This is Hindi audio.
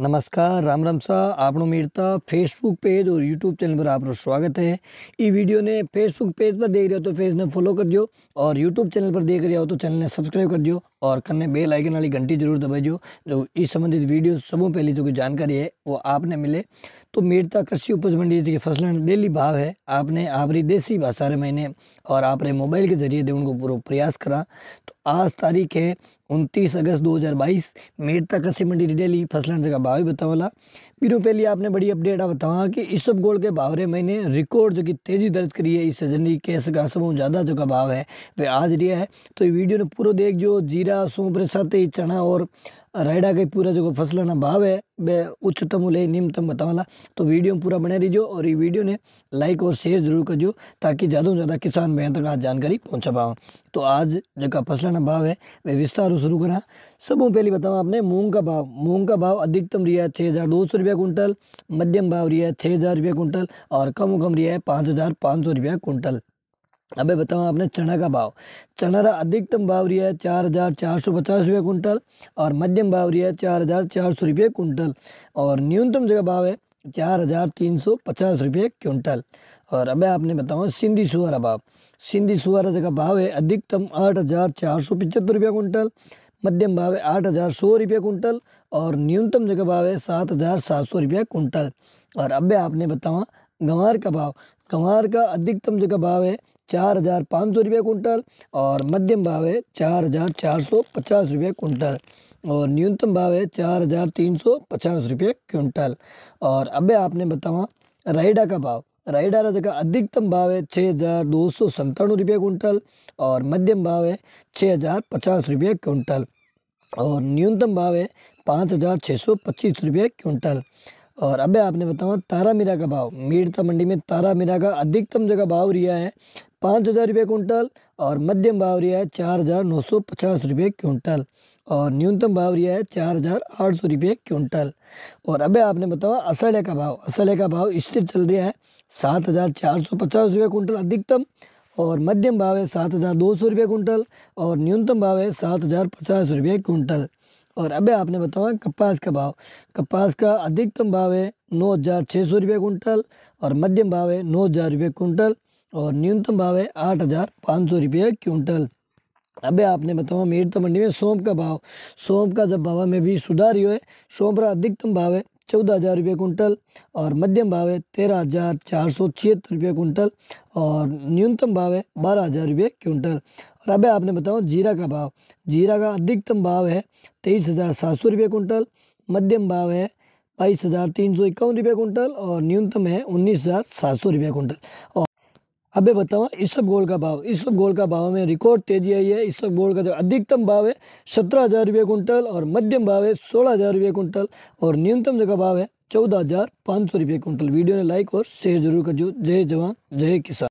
नमस्कार राम राम साह आप मीरता फेसबुक पेज और यूट्यूब चैनल पर आपका स्वागत है ये वीडियो ने फेसबुक पेज पर देख रहे हो तो फेस ने फॉलो कर दियो और यूट्यूब चैनल पर देख रहे हो तो चैनल ने सब्सक्राइब कर दियो और कन्ने बेल आइकन वाली घंटी जरूर दियो जो इस संबंधित वीडियो सबों पहली जो की जानकारी है वो आपने मिले तो मीरता कृषि उपज मंडी की फसल डेली भाव है आपने आप देसी भाषा रहे महीने और आप मोबाइल के जरिए दे उनको पूरा प्रयास करा आज तारीख है उनतीस अगस्त 2022 मेट तक कसी मंडी रिडेली फसलन जगह भाव ही बतावला पीरों पहली आपने बड़ी अपडेट आ बतावा हाँ कि इस सब गोल के भाव रहे मैंने रिकॉर्ड जो कि तेजी दर्ज करी है इस सजनी के सका सब ज़्यादा जो का भाव है वह आज रिया है तो ये वीडियो ने पूरा देख जो जीरा सूप रसाते चना और रायडा के पूरा जो फसला ना भाव है बे उच्चतम ले निम्नतम बतावाला तो वीडियो में पूरा बने रहियो और ये वीडियो ने लाइक और शेयर जरूर करो ताकि ज़्यादा से ज़्यादा किसान भाई तक आज जानकारी पहुँचा पाओ तो आज जो फसला ना भाव है वे विस्तार शुरू करा सबों पहले बताऊँ आपने मूँग का भाव मूँग का भाव अधिकतम रिया है छः हज़ार दो सौ रुपया कुंटल मध्यम भाव रिया है छः हज़ार रुपया कुंटल और कम कम रिया है पाँच हज़ार पाँच सौ रुपया कुंटल अबे बताओ आपने चना का भाव चना का अधिकतम भाव रिया है चार हज़ार चार सौ पचास रुपये कुंटल और मध्यम भाव रिया है चार हज़ार चार सौ रुपये कुंटल और न्यूनतम जगह भाव है चार हज़ार तीन सौ पचास रुपये कुंटल और अबे आपने बताओ सिंधी सुअर भाव सिंधी सुअर जगह भाव है अधिकतम आठ हज़ार चार सौ पचहत्तर रुपये कुंटल मध्यम भाव है आठ हज़ार सौ रुपये कुंटल और न्यूनतम जगह भाव है सात हज़ार सात सौ रुपये कुंटल और अबे आपने बताओ गंवार का भाव गंवार का अधिकतम जगह भाव है चार हज़ार पाँच सौ रुपये कुंटल और मध्यम भाव है चार हज़ार चार सौ पचास रुपये कुंटल और न्यूनतम भाव है चार हज़ार तीन सौ पचास रुपये कुंटल और अब आपने बतावा राइडा का भाव राइडा राज का अधिकतम भाव है छः हज़ार दो सौ संतानवे रुपये कुंटल और मध्यम भाव है छः हज़ार पचास रुपये कुंटल और न्यूनतम भाव है पाँच हज़ार छः सौ पच्चीस रुपये कुंटल और अब आपने बताऊँ तारा मीरा का भाव मीरता मंडी में तारा मीरा का अधिकतम जगह भाव रिया है पाँच हज़ार रुपये कुंटल और मध्यम भाव रिया है चार हज़ार नौ सौ पचास रुपये क्विंटल और न्यूनतम भाव रिया है चार हज़ार आठ सौ रुपये क्विंटल और अबे आपने बताओ असले का भाव असले का भाव स्थिर चल रहा है सात हज़ार चार सौ पचास रुपये कुंटल अधिकतम और मध्यम भाव है सात हज़ार दो सौ रुपये कुंटल और न्यूनतम भाव है सात हज़ार पचास रुपये कुंटल और अबे आपने बताओ कपास का भाव कपास का अधिकतम भाव है नौ हज़ार छः सौ रुपये कुंटल और मध्यम भाव है नौ हज़ार रुपये कुंटल और न्यूनतम भाव है आठ हज़ार पाँच सौ रुपये क्विंटल अभी आपने बताओ मेरता तो मंडी में सोम का भाव सोम का जब भाव में भी सुधार ही हो सोम का अधिकतम भाव है चौदह हज़ार रुपये कुंटल और मध्यम भाव है तेरह हज़ार चार सौ छिहत्तर रुपये कुंटल और न्यूनतम भाव है बारह हज़ार रुपये कुंटल और अब आपने बताओ जीरा का भाव जीरा का अधिकतम भाव है तेईस हज़ार सात सौ रुपये कुंटल मध्यम भाव है बाईस हज़ार तीन सौ इक्यावन रुपये कुंटल और न्यूनतम है उन्नीस हज़ार सात सौ रुपये कुंटल अबे बतावा इस सब गोल का भाव इस सब गोल का भाव में रिकॉर्ड तेजी आई है इस सब गोल का जो अधिकतम भाव है सत्रह हज़ार रुपये कुंटल और मध्यम भाव है सोलह हज़ार रुपये कुंटल और न्यूनतम जगह भाव है चौदह हज़ार पाँच सौ रुपये कुंटल वीडियो ने लाइक और शेयर जरूर कर जो जय जवान जय किसान